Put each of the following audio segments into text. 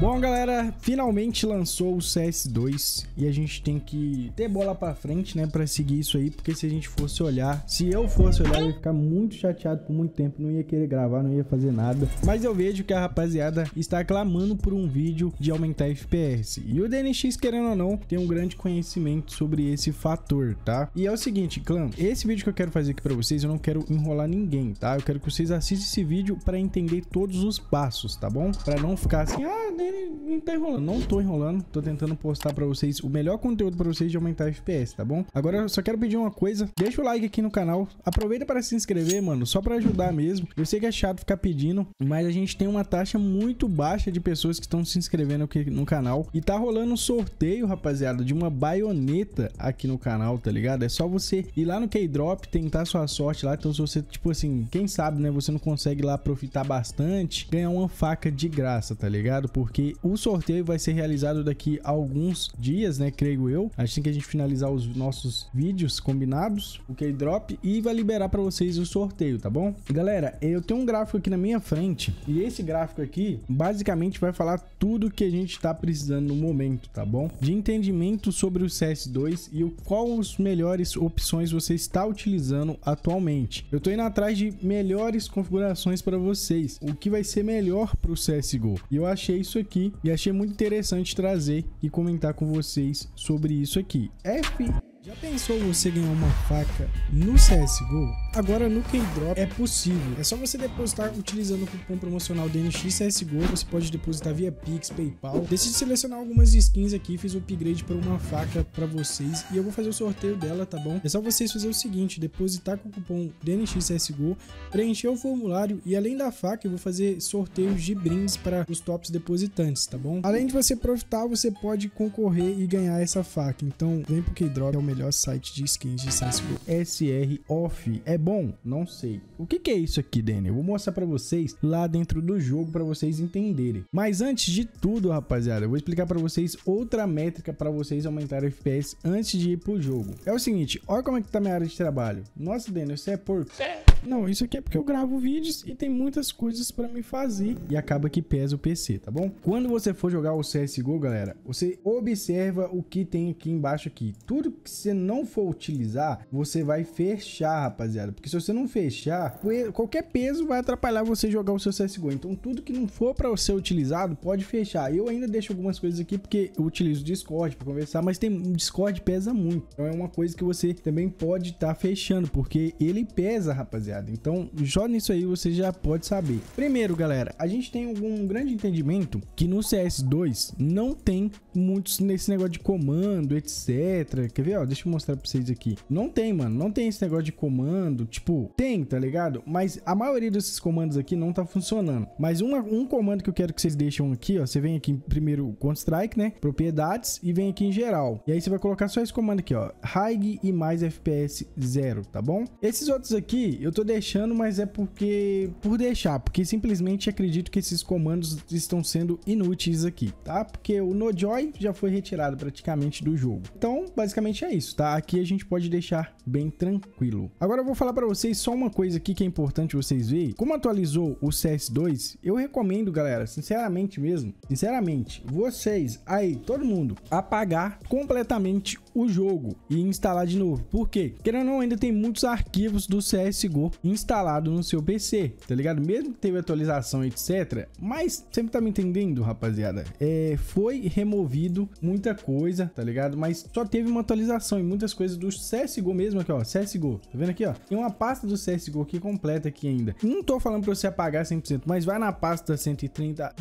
Bom, galera, finalmente lançou o CS2 e a gente tem que ter bola pra frente, né, pra seguir isso aí, porque se a gente fosse olhar, se eu fosse olhar, eu ia ficar muito chateado por muito tempo, não ia querer gravar, não ia fazer nada. Mas eu vejo que a rapaziada está clamando por um vídeo de aumentar FPS. E o DNX, querendo ou não, tem um grande conhecimento sobre esse fator, tá? E é o seguinte, clã, esse vídeo que eu quero fazer aqui pra vocês, eu não quero enrolar ninguém, tá? Eu quero que vocês assistam esse vídeo pra entender todos os passos, tá bom? Pra não ficar assim, ah, nem né, não tá enrolando, não tô enrolando. Tô tentando postar pra vocês o melhor conteúdo pra vocês de aumentar FPS, tá bom? Agora eu só quero pedir uma coisa. Deixa o like aqui no canal. Aproveita para se inscrever, mano, só pra ajudar mesmo. Eu sei que é chato ficar pedindo, mas a gente tem uma taxa muito baixa de pessoas que estão se inscrevendo aqui no canal. E tá rolando um sorteio, rapaziada, de uma baioneta aqui no canal, tá ligado? É só você ir lá no K-Drop, tentar sua sorte lá. Então se você, tipo assim, quem sabe, né, você não consegue lá aproveitar bastante, ganhar uma faca de graça, tá ligado? Porque o sorteio vai ser realizado daqui a alguns dias, né? Creio eu. Assim que a gente finalizar os nossos vídeos combinados, o K-Drop, e vai liberar para vocês o sorteio, tá bom? Galera, eu tenho um gráfico aqui na minha frente, e esse gráfico aqui, basicamente, vai falar tudo que a gente está precisando no momento, tá bom? De entendimento sobre o CS2 e o qual as melhores opções você está utilizando atualmente. Eu tô indo atrás de melhores configurações para vocês, o que vai ser melhor para o CSGO. E eu achei isso aqui aqui e achei muito interessante trazer e comentar com vocês sobre isso aqui. F já pensou você ganhar uma faca no CSGO? Agora no Keydrop é possível. É só você depositar utilizando o cupom promocional DNXCSGO. Você pode depositar via Pix, PayPal. Decidi selecionar algumas skins aqui. Fiz o upgrade para uma faca para vocês. E eu vou fazer o sorteio dela, tá bom? É só vocês fazerem o seguinte: depositar com o cupom DNXCSGO, preencher o formulário e além da faca, eu vou fazer sorteios de brindes para os tops depositantes, tá bom? Além de você profitar, você pode concorrer e ganhar essa faca. Então vem pro Keydrop, é o melhor site de skins de CSGO. SR Off é bom? Não sei. O que, que é isso aqui, Danny? Eu vou mostrar para vocês lá dentro do jogo para vocês entenderem. Mas antes de tudo, rapaziada, eu vou explicar para vocês outra métrica para vocês aumentarem o FPS antes de ir pro jogo. É o seguinte, olha como é que tá minha área de trabalho. Nossa, Danny, você é porco. É. Não, isso aqui é porque eu gravo vídeos e tem muitas coisas para me fazer e acaba que pesa o PC, tá bom? Quando você for jogar o CSGO, galera, você observa o que tem aqui embaixo aqui. Tudo que você não for utilizar, você vai fechar, rapaziada cara. Porque se você não fechar, qualquer peso vai atrapalhar você jogar o seu CSGO. Então tudo que não for para ser utilizado, pode fechar. Eu ainda deixo algumas coisas aqui porque eu utilizo o Discord para conversar, mas tem o Discord pesa muito. Então é uma coisa que você também pode estar tá fechando, porque ele pesa, rapaziada. Então só nisso aí você já pode saber. Primeiro, galera, a gente tem algum grande entendimento que no CS2 não tem muitos nesse negócio de comando, etc. Quer ver? Ó, deixa eu mostrar para vocês aqui. Não tem, mano. Não tem esse negócio de comando, comando, tipo, tem, tá ligado? Mas a maioria desses comandos aqui não tá funcionando. Mas uma, um comando que eu quero que vocês deixam aqui, ó, você vem aqui em primeiro Counter-Strike, né? Propriedades e vem aqui em geral. E aí você vai colocar só esse comando aqui, ó, high e mais FPS 0, tá bom? Esses outros aqui eu tô deixando, mas é porque por deixar, porque simplesmente acredito que esses comandos estão sendo inúteis aqui, tá? Porque o NoJoy já foi retirado praticamente do jogo. Então, basicamente é isso, tá? Aqui a gente pode deixar bem tranquilo. Agora eu vou falar falar para vocês só uma coisa aqui que é importante vocês verem. Como atualizou o CS2, eu recomendo, galera, sinceramente mesmo, sinceramente, vocês aí, todo mundo, apagar completamente o jogo e instalar de novo. Por quê? Querendo ou não, ainda tem muitos arquivos do CSGO instalado no seu PC, tá ligado? Mesmo que teve atualização, etc. Mas, sempre tá me entendendo, rapaziada? É, foi removido muita coisa, tá ligado? Mas só teve uma atualização e muitas coisas do CSGO mesmo aqui, ó, CSGO. Tá vendo aqui, ó? Tem uma pasta do CSGO aqui completa aqui ainda. Não tô falando pra você apagar 100%, mas vai na pasta 130,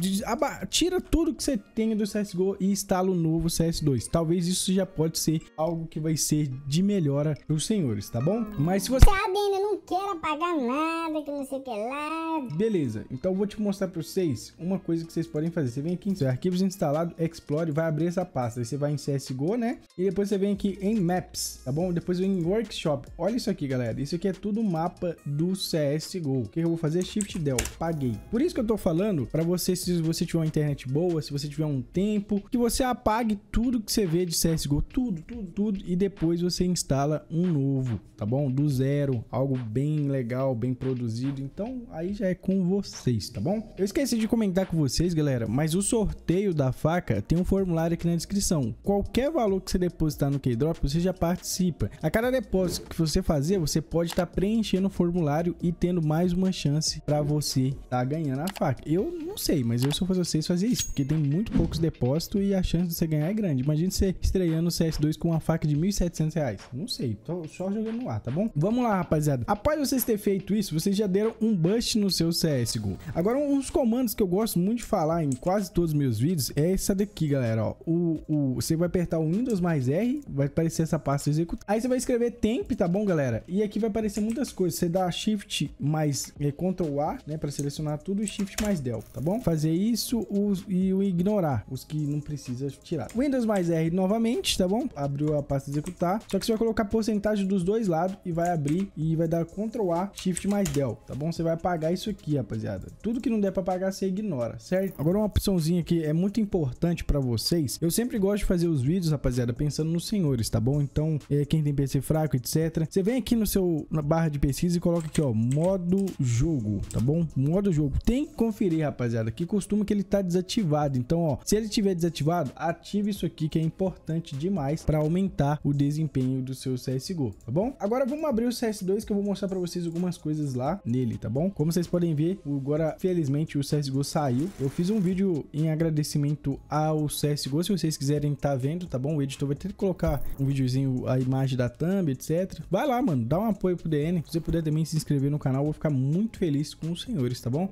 tira tudo que você tem do CSGO e instala o novo CS2. Talvez isso já pode ser algo que vai ser de melhora pros senhores, tá bom? Mas se você... Sabe, tá ainda né? não quero apagar nada, que não sei o que lá... Beleza, então eu vou te mostrar pra vocês uma coisa que vocês podem fazer. Você vem aqui em arquivos instalados, explore, vai abrir essa pasta. Aí você vai em CSGO, né? E depois você vem aqui em Maps, tá bom? Depois vem em Workshop. Olha isso aqui, galera. Isso aqui é é tudo mapa do CSGO. O que eu vou fazer? É Shift Del. Paguei. Por isso que eu tô falando para você, se você tiver uma internet boa, se você tiver um tempo, que você apague tudo que você vê de CSGO, tudo, tudo, tudo, e depois você instala um novo, tá bom? Do zero, algo bem legal, bem produzido. Então, aí já é com vocês, tá bom? Eu esqueci de comentar com vocês, galera, mas o sorteio da faca tem um formulário aqui na descrição. Qualquer valor que você depositar no Keydrop, você já participa. A cada depósito que você fazer, você pode estar tá preenchendo o formulário e tendo mais uma chance para você tá ganhando a faca. Eu não sei, mas eu se eu fosse vocês fazer isso, porque tem muito poucos depósitos e a chance de você ganhar é grande. Imagina você estreando o CS2 com uma faca de 1.700 reais. Não sei, tô só jogando no ar, tá bom? Vamos lá, rapaziada. Após vocês terem feito isso, vocês já deram um bust no seu CSGO. Agora, uns comandos que eu gosto muito de falar em quase todos os meus vídeos é essa daqui, galera, ó. O, o, você vai apertar o Windows mais R, vai aparecer essa pasta executar. Aí você vai escrever temp, tá bom, galera? E aqui vai aparecer aparecer muitas coisas. Você dá Shift mais é, Ctrl A, né, para selecionar tudo Shift mais Del, tá bom? Fazer isso os, e o ignorar, os que não precisa tirar. Windows mais R novamente, tá bom? Abriu a pasta executar, só que você vai colocar porcentagem dos dois lados e vai abrir e vai dar Ctrl A, Shift mais Del, tá bom? Você vai apagar isso aqui, rapaziada. Tudo que não der para apagar, você ignora, certo? Agora uma opçãozinha que é muito importante para vocês. Eu sempre gosto de fazer os vídeos, rapaziada, pensando nos senhores, tá bom? Então, é, quem tem PC fraco, etc. Você vem aqui no seu na barra de pesquisa e coloca aqui, ó, modo jogo, tá bom? Modo jogo. Tem que conferir, rapaziada, que costuma que ele tá desativado. Então, ó, se ele tiver desativado, ative isso aqui que é importante demais para aumentar o desempenho do seu CSGO, tá bom? Agora vamos abrir o CS2 que eu vou mostrar para vocês algumas coisas lá nele, tá bom? Como vocês podem ver, agora felizmente o CSGO saiu. Eu fiz um vídeo em agradecimento ao CSGO, se vocês quiserem tá vendo, tá bom? O editor vai ter que colocar um videozinho, a imagem da thumb, etc. Vai lá, mano, dá um apoio DN. Se você puder também se inscrever no canal, eu vou ficar muito feliz com os senhores, tá bom?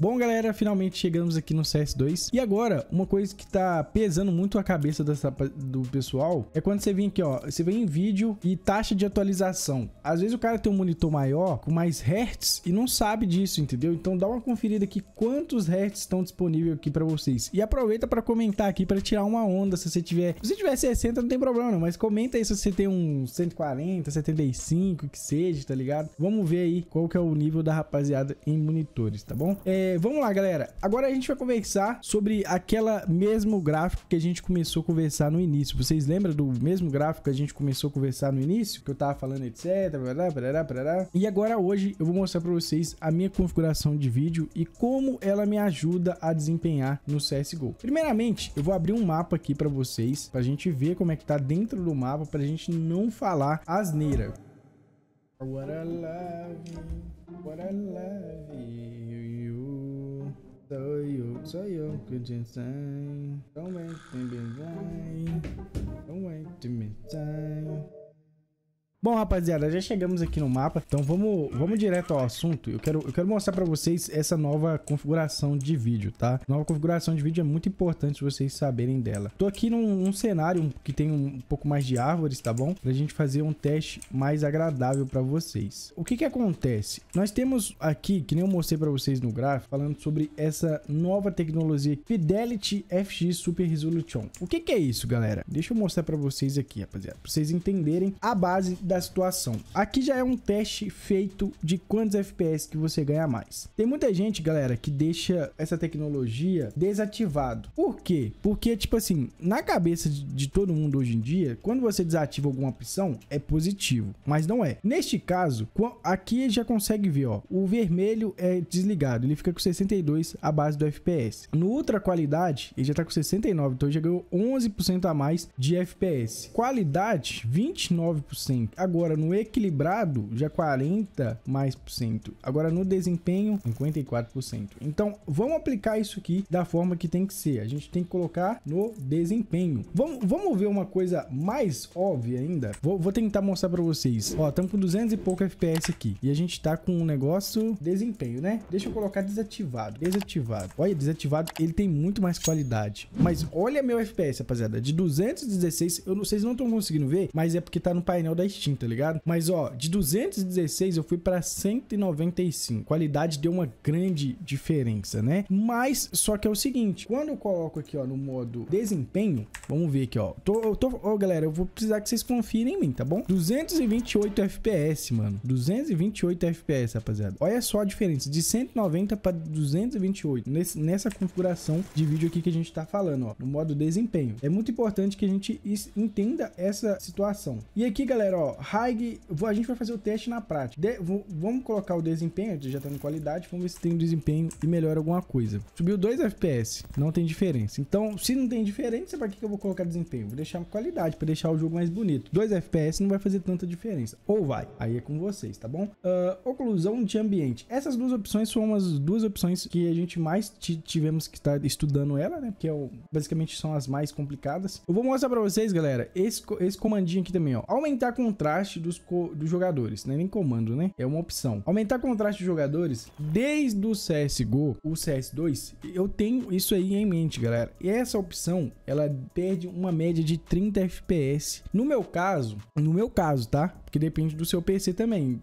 Bom, galera, finalmente chegamos aqui no CS2. E agora, uma coisa que tá pesando muito a cabeça dessa, do pessoal é quando você vem aqui, ó. Você vem em vídeo e taxa de atualização. Às vezes o cara tem um monitor maior, com mais hertz, e não sabe disso, entendeu? Então dá uma conferida aqui quantos hertz estão disponíveis aqui pra vocês. E aproveita pra comentar aqui, pra tirar uma onda se você tiver... Se você tiver 60, não tem problema não, mas comenta aí se você tem um 140, 75, que seja, tá ligado? Vamos ver aí qual que é o nível da rapaziada em monitores, tá bom? É vamos lá, galera. Agora a gente vai conversar sobre aquela mesmo gráfico que a gente começou a conversar no início. Vocês lembram do mesmo gráfico que a gente começou a conversar no início? Que eu tava falando, etc. Blá, blá, blá, e agora hoje eu vou mostrar pra vocês a minha configuração de vídeo e como ela me ajuda a desempenhar no CSGO. Primeiramente, eu vou abrir um mapa aqui pra vocês, pra gente ver como é que tá dentro do mapa, pra gente não falar asneira. What I love what I love you. Sa'yo ko dyan sa'yo Don't wait to be blind Don't wait to be time Bom, rapaziada, já chegamos aqui no mapa, então vamos, vamos direto ao assunto. Eu quero, eu quero mostrar para vocês essa nova configuração de vídeo, tá? Nova configuração de vídeo é muito importante vocês saberem dela. Tô aqui num, cenário que tem um, um, pouco mais de árvores, tá bom? Pra gente fazer um teste mais agradável para vocês. O que que acontece? Nós temos aqui, que nem eu mostrei para vocês no gráfico, falando sobre essa nova tecnologia Fidelity FX Super Resolution. O que que é isso, galera? Deixa eu mostrar para vocês aqui, rapaziada, pra vocês entenderem a base da situação. Aqui já é um teste feito de quantos FPS que você ganha mais. Tem muita gente, galera, que deixa essa tecnologia desativado. Por quê? Porque, tipo assim, na cabeça de, de todo mundo hoje em dia, quando você desativa alguma opção, é positivo, mas não é. Neste caso, aqui já consegue ver, ó, o vermelho é desligado, ele fica com 62 a base do FPS. No ultra qualidade, ele já tá com 69, então já ganhou 11% a mais de FPS. Qualidade, 29%. Agora, no equilibrado, já 40 é mais por cento. Agora, no desempenho, 54%. Então, vamos aplicar isso aqui da forma que tem que ser. A gente tem que colocar no desempenho. Vamos, vamos ver uma coisa mais óbvia ainda? Vou, vou tentar mostrar para vocês. Ó, estamos com 200 e pouco FPS aqui. E a gente está com um negócio desempenho, né? Deixa eu colocar desativado. Desativado. Olha, desativado, ele tem muito mais qualidade. Mas olha meu FPS, rapaziada. De 216, eu não, sei vocês não estão conseguindo ver, mas é porque tá no painel da Steam certinho, tá ligado? Mas, ó, de 216 eu fui pra 195. Qualidade deu uma grande diferença, né? Mas, só que é o seguinte, quando eu coloco aqui, ó, no modo desempenho, vamos ver aqui, ó. Tô, eu tô, ó, galera, eu vou precisar que vocês confirem em mim, tá bom? 228 FPS, mano. 228 FPS, rapaziada. Olha só a diferença, de 190 pra 228, nesse, nessa configuração de vídeo aqui que a gente tá falando, ó, no modo desempenho. É muito importante que a gente entenda essa situação. E aqui, galera, ó, Haig, a gente vai fazer o teste na prática. De, vamos colocar o desempenho, já tá em qualidade, vamos ver se tem um desempenho e melhora alguma coisa. Subiu 2 FPS, não tem diferença. Então, se não tem diferença, para que, que eu vou colocar desempenho? Vou deixar qualidade, para deixar o jogo mais bonito. 2 FPS não vai fazer tanta diferença. Ou vai, aí é com vocês, tá bom? Uh, oclusão de ambiente. Essas duas opções foram as duas opções que a gente mais tivemos que estar tá estudando ela, né? Porque é o, basicamente são as mais complicadas. Eu vou mostrar para vocês, galera, esse, esse comandinho aqui também, ó. Aumentar contraste contraste dos, co dos jogadores, né? Nem comando, né? É uma opção. Aumentar contraste dos jogadores desde o CSGO, o CS2, eu tenho isso aí em mente, galera. E essa opção, ela perde uma média de 30 FPS. No meu caso, no meu caso, tá? Porque depende do seu PC também,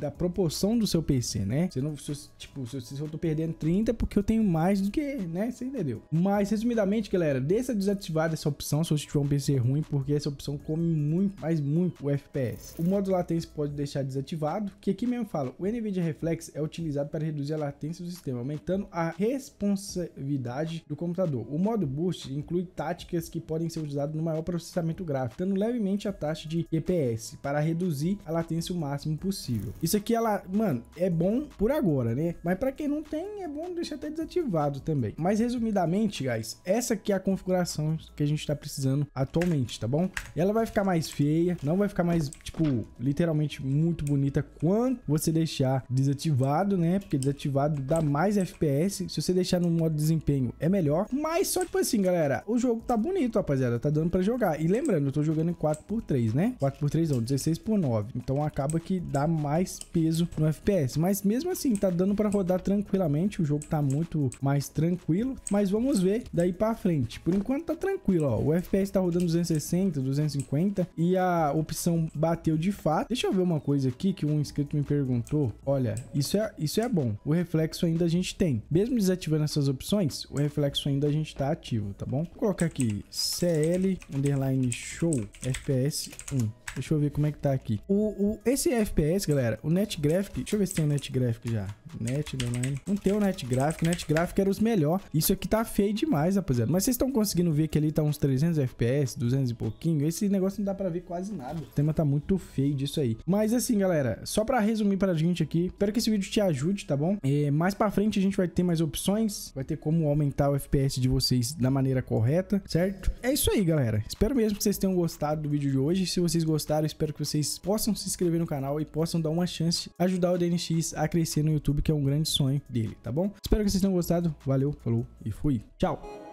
da proporção do seu PC, né? Se eu não, se tipo, se eu, se eu tô perdendo 30 é porque eu tenho mais do que, né? Você entendeu? Mas, resumidamente, galera, deixa desativada essa opção se você tiver um PC ruim, porque essa opção come muito, mas muito o FPS. O modo latência pode deixar desativado, que aqui mesmo fala, o NVIDIA Reflex é utilizado para reduzir a latência do sistema, aumentando a responsividade do computador. O modo Boost inclui táticas que podem ser usadas no maior processamento gráfico, dando levemente a taxa de EPS, para reduzir a latência o máximo possível. Isso aqui, ela, mano, é bom por agora, né? Mas para quem não tem, é bom deixar até desativado também. Mas resumidamente, guys, essa aqui é a configuração que a gente está precisando atualmente, tá bom? Ela vai ficar mais feia, não vai ficar mas, tipo, literalmente muito bonita quando você deixar desativado, né? Porque desativado dá mais FPS. Se você deixar no modo desempenho, é melhor. Mas só, tipo assim, galera, o jogo tá bonito, rapaziada. Tá dando pra jogar. E lembrando, eu tô jogando em 4x3, né? 4x3 não, 16x9. Então acaba que dá mais peso no FPS. Mas mesmo assim, tá dando pra rodar tranquilamente. O jogo tá muito mais tranquilo. Mas vamos ver daí pra frente. Por enquanto tá tranquilo, ó. O FPS tá rodando 260, 250. E a opção bateu de fato. Deixa eu ver uma coisa aqui que um inscrito me perguntou. Olha, isso é, isso é bom. O reflexo ainda a gente tem. Mesmo desativando essas opções, o reflexo ainda a gente tá ativo, tá bom? Vou colocar aqui CL underline show FPS 1. Deixa eu ver como é que tá aqui. O, o, esse FPS, galera, o NetGraphic... Deixa eu ver se tem o NetGraphic já. Net, é online. Não tem o NetGraphic. NetGraphic era os melhor. Isso aqui tá feio demais, rapaziada. Mas vocês estão conseguindo ver que ali tá uns 300 FPS, 200 e pouquinho. Esse negócio não dá pra ver quase nada. O tema tá muito feio disso aí. Mas assim, galera, só pra resumir pra gente aqui, espero que esse vídeo te ajude, tá bom? É, mais pra frente a gente vai ter mais opções. Vai ter como aumentar o FPS de vocês da maneira correta, certo? É isso aí, galera. Espero mesmo que vocês tenham gostado do vídeo de hoje. Se vocês gostaram, gostaram, espero que vocês possam se inscrever no canal e possam dar uma chance, ajudar o DNX a crescer no YouTube, que é um grande sonho dele, tá bom? Espero que vocês tenham gostado, valeu, falou e fui. Tchau!